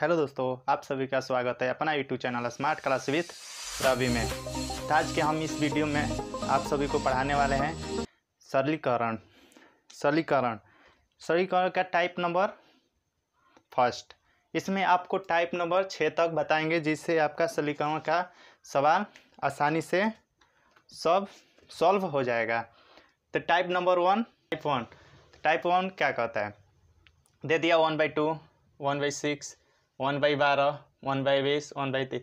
hello दोस्तों आप सभी का स्वागत है अपना YouTube channel smart class with Ravi में तो आज के हम इस वीडियो में आप सभी को पढ़ाने वाले हैं सरलीकरण सरलीकरण सरलीकरण का टाइप नंबर फर्स्ट इसमें आपको टाइप नंबर छः तक बताएंगे जिससे आपका सरलीकरण का सवाल आसानी से सब सॉल्व हो जाएगा तो type number one type one type one क्या कहता है दे दिया one by two one by six one by बारह वन बाई बीस वन बाई तीस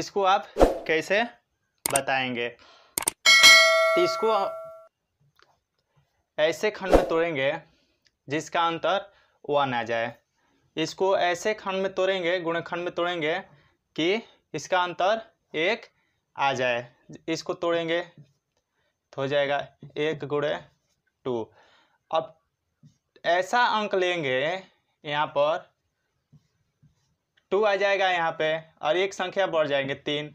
इसको आप कैसे बताएंगे इसको ऐसे खंड में तोड़ेंगे जिसका अंतर वन आ जाए इसको ऐसे खंड में तोड़ेंगे गुणखंड में तोड़ेंगे कि इसका अंतर एक आ जाए इसको तोड़ेंगे तो हो जाएगा एक गुड़े टू अब ऐसा अंक लेंगे यहाँ पर टू आ जाएगा यहाँ पे और एक संख्या बढ़ जाएंगे तीन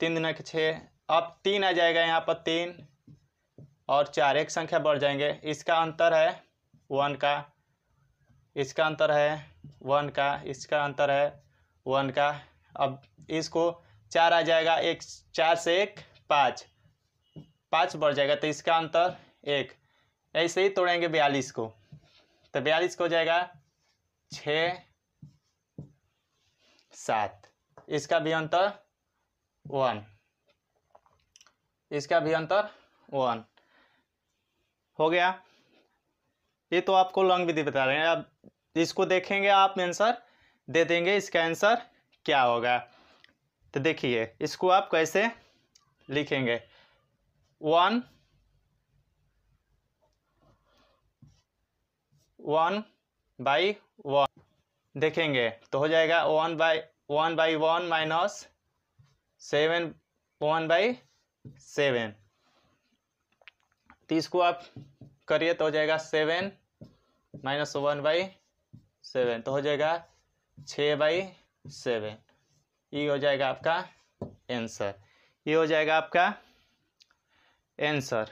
तीन दिन के छः अब तीन आ जाएगा यहाँ पर तीन और चार एक संख्या बढ़ जाएंगे इसका अंतर है वन का इसका अंतर है वन का इसका अंतर है वन का अब इसको चार आ जाएगा एक चार से एक पाँच पाँच बढ़ जाएगा तो इसका अंतर एक ऐसे ही तोड़ेंगे बयालीस को तो बयालीस को हो जाएगा छः सात इसका भी अंतर वन इसका भी अंतर वन हो गया ये तो आपको लॉन्ग विधि बता रहे हैं अब इसको देखेंगे आप आंसर दे देंगे इसका आंसर क्या होगा तो देखिए इसको आप कैसे लिखेंगे वन वन बाई वन देखेंगे तो हो जाएगा one by one by one minus seven one by seven तीस को आप करिए तो हो जाएगा seven minus one by seven तो हो जाएगा छः बाई सेवन ये हो जाएगा आपका आंसर ये हो जाएगा आपका आंसर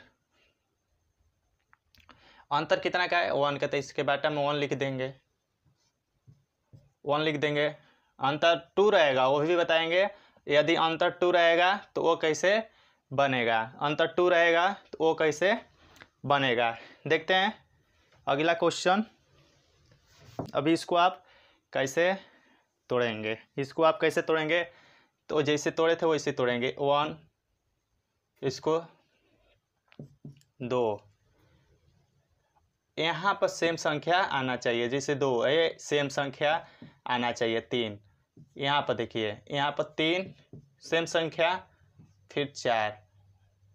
अंतर कितना का है वन का तो इसके बाटा में वन लिख देंगे वन लिख देंगे अंतर टू रहेगा वो भी बताएंगे यदि अंतर टू रहेगा तो वो कैसे बनेगा अंतर टू रहेगा तो वो कैसे बनेगा देखते हैं अगला क्वेश्चन अभी इसको आप कैसे तोड़ेंगे इसको आप कैसे तोड़ेंगे तो जैसे तोड़े थे वैसे तोड़ेंगे वन इसको दो यहाँ पर सेम संख्या आना चाहिए जैसे दो ये सेम संख्या आना चाहिए तीन यहाँ पर देखिए यहाँ पर तीन सेम संख्या फिर चार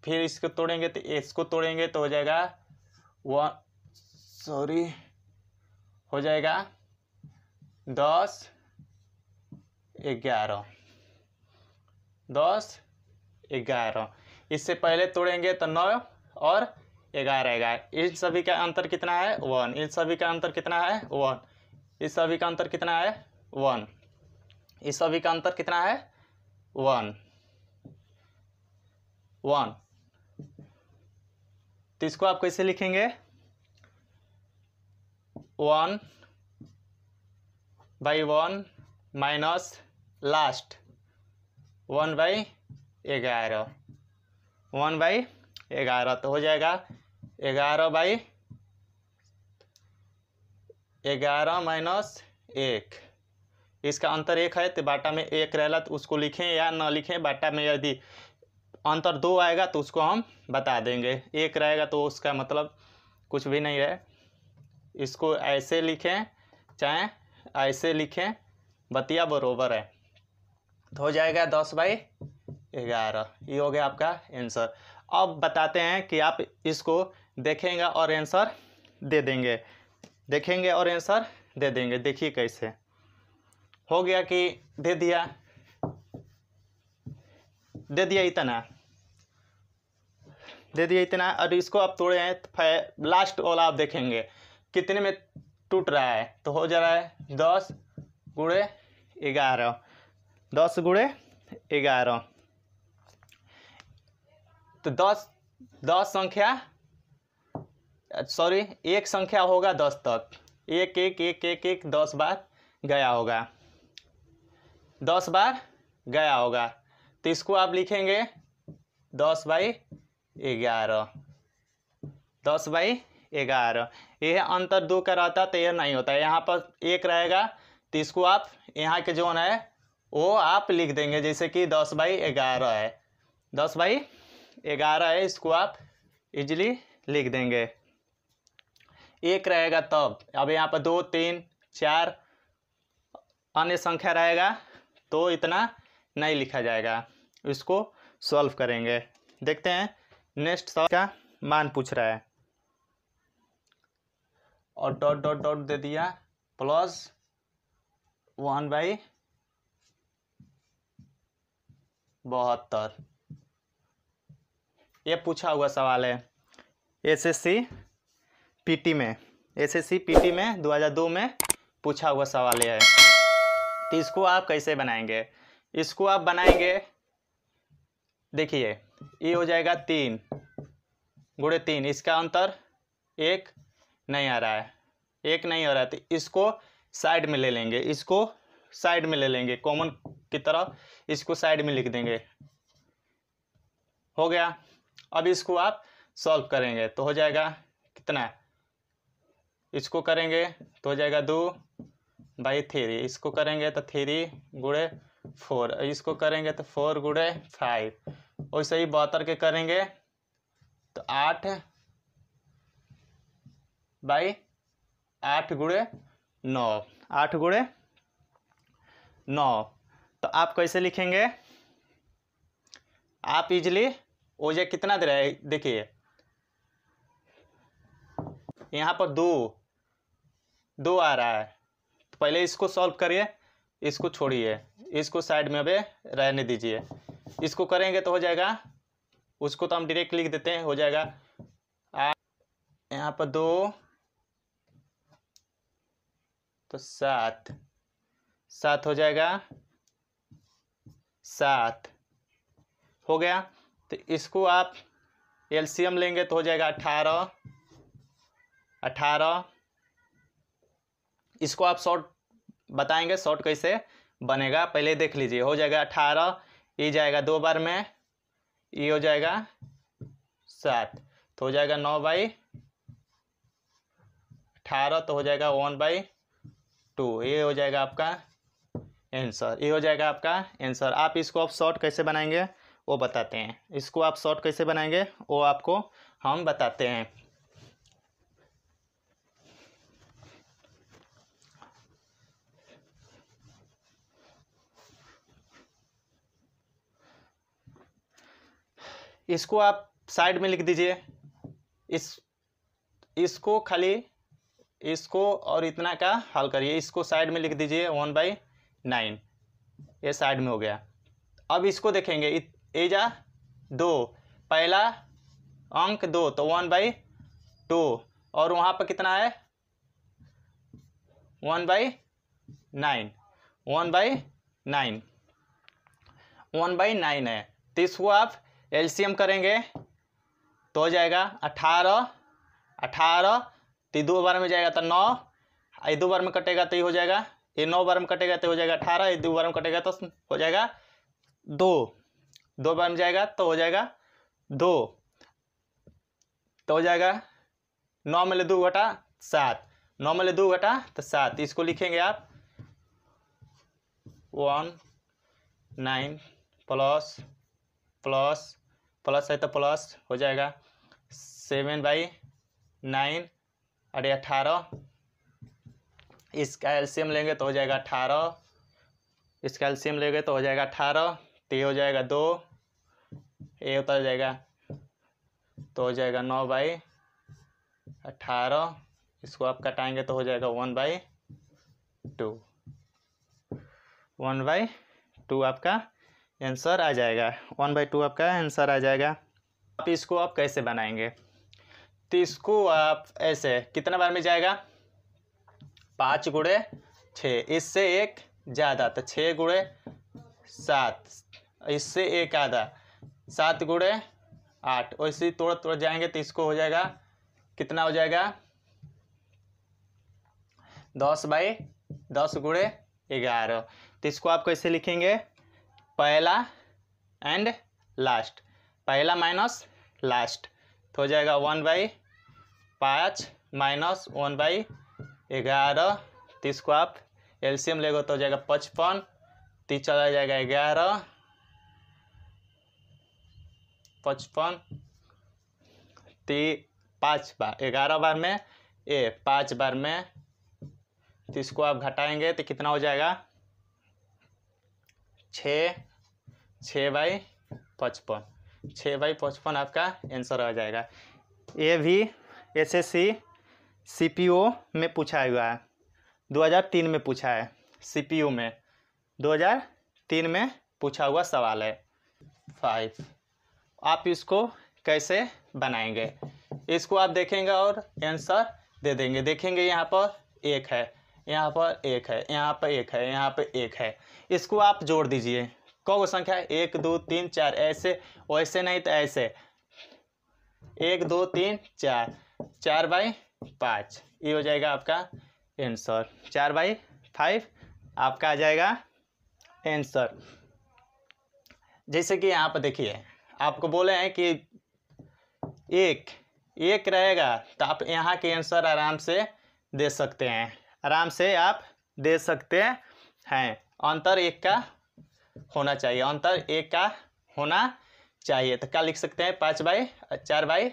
फिर इसको तोड़ेंगे तो इसको तोड़ेंगे तो हो जाएगा वन सॉरी हो जाएगा दस ग्यारह दस ग्यारह इससे पहले तोड़ेंगे तो नौ और ग्यारह ग्यारह इन सभी का अंतर कितना है वन इन सभी का अंतर कितना है वन इस सभी का अंतर कितना है वन इस सभी का अंतर कितना है वन वन तो इसको आप कैसे लिखेंगे one by one minus last one by ग्यारह वन बाई ग्यारह तो हो जाएगा ग्यारह बाई ग्यारह माइनस एक इसका अंतर एक है तो बाटा में एक रहला तो उसको लिखें या ना लिखें बाटा में यदि अंतर दो आएगा तो उसको हम बता देंगे एक रहेगा तो उसका मतलब कुछ भी नहीं है इसको ऐसे लिखें चाहे ऐसे लिखें बतिया बरोबर है तो हो जाएगा दस बाई ग्यारह ये हो गया आपका आंसर अब बताते हैं कि आप इसको देखेंगे और आंसर दे देंगे देखेंगे और आंसर दे देंगे देखिए कैसे हो गया कि दे दिया दे दिया इतना दे दिया इतना और इसको आप तोड़े हैं तो लास्ट वाला आप देखेंगे कितने में टूट रहा है तो हो जा रहा है दस गुड़े ग्यारह दस गुड़े ग्यारह तो दस दस संख्या सॉरी एक संख्या होगा दस तक एक एक एक एक एक दस बार गया होगा दस बार गया होगा तो इसको आप लिखेंगे दस बाई ग्यारह दस बाई ग्यारह यह अंतर दो का रहता तो यह नहीं होता यहाँ पर एक रहेगा तो इसको आप यहाँ के जोन है वो आप लिख देंगे जैसे कि दस बाई ग्यारह है दस बाई ग्यारह है इसको आप इजली लिख देंगे एक रहेगा तब अब यहाँ पर दो तीन चार अन्य संख्या रहेगा तो इतना नहीं लिखा जाएगा इसको सॉल्व करेंगे देखते हैं नेक्स्ट का मान पूछ रहा है और डॉट डॉट डॉट दे दिया प्लस वन बाई बहत्तर ये पूछा हुआ सवाल है एसएससी पीटी में एसएससी पीटी में 2002 में पूछा हुआ सवाल यह है तो इसको आप कैसे बनाएंगे इसको आप बनाएंगे देखिए ये हो जाएगा तीन गुड़े तीन इसका अंतर एक नहीं आ रहा है एक नहीं आ रहा है तो इसको साइड में ले लेंगे इसको साइड में ले लेंगे कॉमन की तरह इसको साइड में लिख देंगे हो गया अब इसको आप सॉल्व करेंगे तो हो जाएगा कितना है इसको करेंगे तो हो जाएगा दो बाई थ्री इसको करेंगे तो थ्री गुड़े फोर इसको करेंगे तो फोर गुड़े फाइव वैसे ही बहत्तर के करेंगे तो आठ बाई आठ गुड़े नौ आठ गुड़े नौ तो आप कैसे लिखेंगे आप इजली ओजे कितना दे रहे देखिए यहाँ पर दो दो आ रहा है तो पहले इसको सॉल्व करिए इसको छोड़िए इसको साइड में अभी रहने दीजिए इसको करेंगे तो हो जाएगा उसको तो हम डायरेक्ट लिख देते हैं हो जाएगा आ यहाँ पर दो तो सात सात हो जाएगा सात हो गया तो इसको आप एलसीएम लेंगे तो हो जाएगा अठारह अठारह इसको आप शॉर्ट बताएंगे शॉर्ट कैसे बनेगा पहले देख लीजिए हो जाएगा अठारह ये जाएगा दो बार में ये हो जाएगा सात तो हो जाएगा नौ बाई अठारह तो हो जाएगा वन बाई टू ये हो जाएगा आपका आंसर ये हो जाएगा आपका आंसर आप इसको आप शॉर्ट कैसे बनाएंगे वो बताते हैं इसको आप शॉर्ट कैसे बनाएंगे वो आपको हम बताते हैं इसको आप साइड में लिख दीजिए इस इसको खाली इसको और इतना का हल करिए इसको साइड में लिख दीजिए वन बाई नाइन ये साइड में हो गया अब इसको देखेंगे एजा दो पहला अंक दो तो वन बाई टू और वहाँ पर कितना है one by nine one by nine one by nine है तो इसको आप एलसीएम करेंगे तो हो जाएगा अठारह अठारह तो दो बार में जाएगा तो नौ ये दो बार में कटेगा तो ये हो जाएगा ये नौ बार में कटेगा तो हो जाएगा अठारह ये दो बार में कटेगा तो हो जाएगा दो दो बार में जाएगा तो हो जाएगा दो तो हो जाएगा नौ में ले दो घटा सात नौ में ले दो घटा तो सात इसको लिखेंगे आप one nine plus plus plus है तो प्लस हो जाएगा सेवन बाई नाइन अरे अठारह इसका एल्शियम लेंगे तो हो जाएगा अठारह इसका एल्शियम लेंगे तो हो जाएगा अठारह तो हो जाएगा दो ए उतर जाएगा तो हो जाएगा नौ बाई अठारह इसको आप कटाएंगे तो हो जाएगा one by two one by two आपका आंसर आ जाएगा वन बाई टू आपका आंसर आ जाएगा आप इसको आप कैसे बनाएंगे तो इसको आप ऐसे कितना बार में जाएगा पाँच गुड़े छः इससे एक ज़्यादा तो छः गुड़े सात इससे एक आधा सात गुड़े आठ वैसे इसी थोड़ा थोड़ा जाएंगे तो इसको हो जाएगा कितना हो जाएगा दस बाई दस गुड़े ग्यारह तो इसको आप कैसे लिखेंगे पहला एंड लास्ट पहला माइनस लास्ट तो हो जाएगा वन बाई पाँच माइनस वन बाई ग्यारह तीस को आप एलसीएम लेगो तो हो जाएगा पचपन तीस चला जाएगा ग्यारह पचपन ती पाँच बार ग्यारह बार में ए पाँच बार में तीस को आप घटाएंगे तो कितना हो जाएगा छ छः बाई पचपन छः बाई पचपन आपका आंसर आ जाएगा ये भी S S C C P O में पूछा हुआ है 2003 में पूछा है सी पी यू में 2003 में पूछा हुआ सवाल है फाइव आप इसको कैसे बनाएंगे इसको आप देखेंगे और आंसर दे देंगे देखेंगे यहाँ पर एक है यहाँ पर एक है यहाँ पर एक है यहाँ पर एक है इसको आप जोड़ दीजिए कौ संख्या है एक दो तीन चार ऐसे वैसे नहीं तो ऐसे एक दो तीन चार चार बाई पाँच ये हो जाएगा आपका आंसर चार बाई फाइव आपका आ जाएगा आंसर जैसे कि यहाँ पर देखिए आपको बोले हैं कि एक एक रहेगा तो आप यहाँ के आंसर आराम से दे सकते हैं आराम से आप दे सकते हैं अंतर एक का होना चाहिए अंतर एक का होना चाहिए तो क्या लिख सकते हैं पाँच बाई चार बाई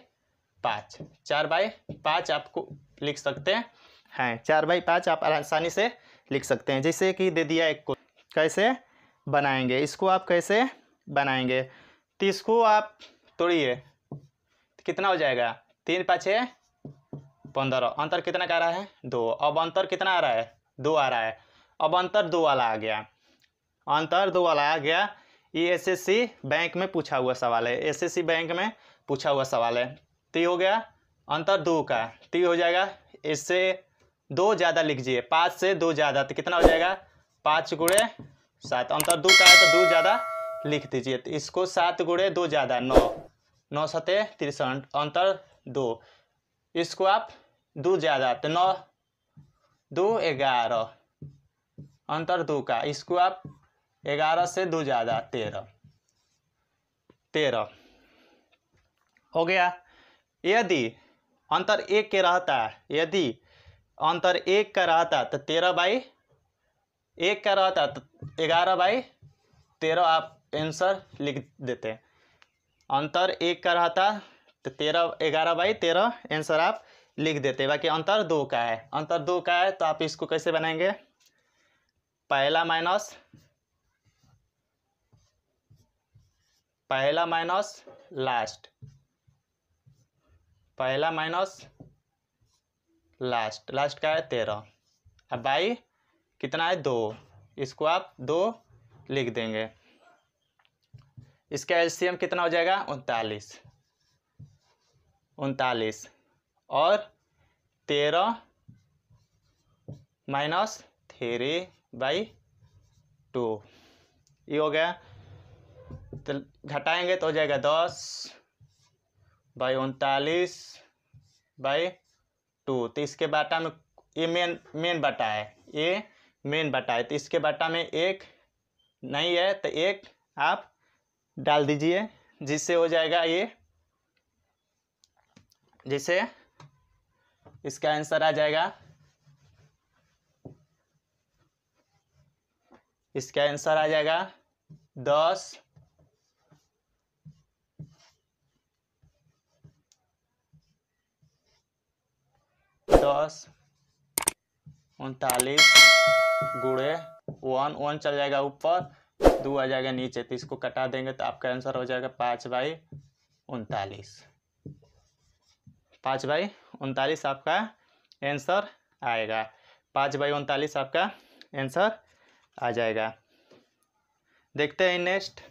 पाँच चार बाई पाँच आपको लिख सकते हैं चार बाई पाँच आप आसानी से लिख सकते हैं जैसे कि दे दिया एक को कैसे बनाएंगे इसको आप कैसे बनाएंगे तो इसको आप तोड़िए तो कितना हो जाएगा तीन पाँच पंद्रह अंतर कितना का रहा है दो अब अंतर कितना आ रहा है दो आ रहा है अब अंतर दो वाला आ गया अंतर दो वाला आ गया ये एसएससी बैंक में पूछा हुआ सवाल है एसएससी बैंक में पूछा हुआ सवाल है ती हो गया अंतर दो का ती हो जाएगा इससे दो ज़्यादा लिखिए पाँच से दो ज़्यादा तो कितना हो जाएगा पाँच गुड़े सात अंतर दो का है तो दो ज़्यादा लिख दीजिए तो इसको सात गुड़े दो ज़्यादा नौ नौ सतह तिरसठ अंतर दो इसको आप दो ज़्यादा तो नौ दो ग्यारह अंतर दो का इसको आप ग्यारह से दो ज़्यादा तेरह तेरह हो गया यदि अंतर एक के रहता यदि अंतर एक का रहता तो तेरह बाई एक का रहता तो ग्यारह बाई तेरह आप आंसर लिख देते अंतर एक का रहता तो तेरह ग्यारह बाई तेरह आंसर आप लिख देते हैं बाकी अंतर दो का है अंतर दो का है तो आप इसको कैसे बनाएंगे पहला माइनस पहला माइनस लास्ट पहला माइनस लास्ट लास्ट का है तेरह अब बाई कितना है दो इसको आप दो लिख देंगे इसका एलसीएम कितना हो जाएगा उनतालीस उनतालीस और तेरह माइनस थ्री बाई टू ये हो गया तो घटाएंगे तो हो जाएगा दस बाई उनतालीस बाई टू तो इसके बाटा में ये मेन मेन बटा है ये मेन बटा है तो इसके बटा में एक नहीं है तो एक आप डाल दीजिए जिससे हो जाएगा ये जिससे इसका आंसर आ जाएगा इसका आंसर आ जाएगा दस दस उनतालीस गुड़े वन वन चल जाएगा ऊपर दो आ जाएगा नीचे तो इसको कटा देंगे तो आपका आंसर हो जाएगा पाँच बाई उनतालीस पाँच बाई उनतालीस आपका आंसर आएगा पाँच बाई उनतालीस आपका आंसर आ जाएगा देखते हैं नेक्स्ट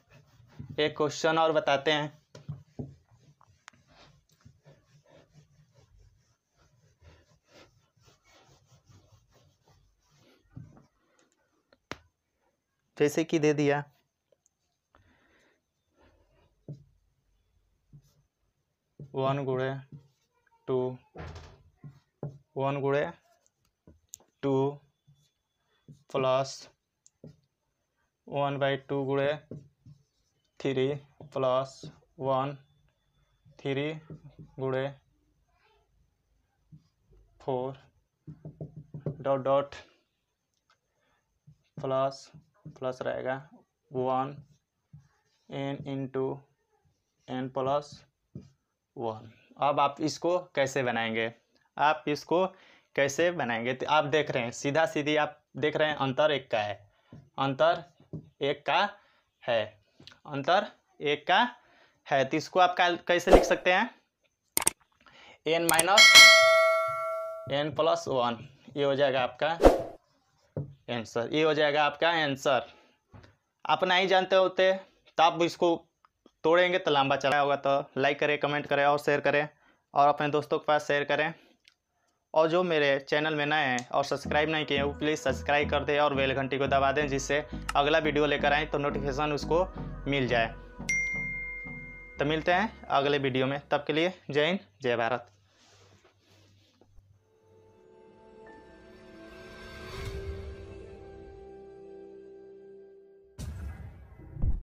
एक क्वेश्चन और बताते हैं जैसे कि दे दिया वन गुड़े टू वन गुड़े two plus one by two गुड़े थ्री प्लस वन थ्री गुड़े four dot dot plus plus रहेगा one N into N plus one अब आप इसको कैसे बनाएंगे आप इसको कैसे बनाएंगे तो आप देख रहे हैं सीधा सीधी आप देख रहे हैं अंतर एक का है अंतर एक का है अंतर एक का है तो इसको आप कैसे लिख सकते हैं N minus N plus one ये हो जाएगा आपका आंसर ये हो जाएगा आपका आंसर आप नहीं जानते होते तब तो इसको तोड़ेंगे तो लंबा चला होगा तो लाइक करें कमेंट करें और शेयर करें और अपने दोस्तों के पास शेयर करें और जो मेरे चैनल में नए हैं और सब्सक्राइब नहीं किए हैं वो प्लीज़ सब्सक्राइब कर दें और बेल घंटी को दबा दें जिससे अगला वीडियो लेकर आएँ तो नोटिफिकेशन उसको मिल जाए तो मिलते हैं अगले वीडियो में तब के लिए जय हिंद जय भारत